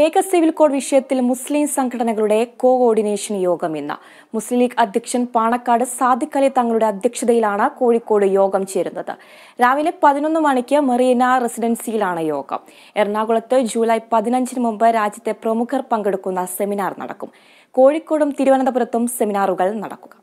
ഏക civil code വിഷയത്തിൽ മുസ്ലിം സംഘടനകളുടെ കോഓർഡിനേഷൻ യോഗം ഇന്ന് മുസ്ലിം ലീഗ് അധ്യക്ഷൻ പാണക്കാട് സാദിഖലി തങ്ങളുടെ അധ്യക്ഷതയിലാണ് കോഴിക്കോട് യോഗം ചേരുന്നത് രാവിലെ പതിനൊന്ന് മണിക്ക് മെറീന റെസിഡൻസിയിലാണ് യോഗം എറണാകുളത്ത് ജൂലൈ പതിനഞ്ചിന് മുമ്പ് രാജ്യത്തെ പ്രമുഖർ പങ്കെടുക്കുന്ന സെമിനാർ നടക്കും കോഴിക്കോടും തിരുവനന്തപുരത്തും സെമിനാറുകൾ നടക്കുക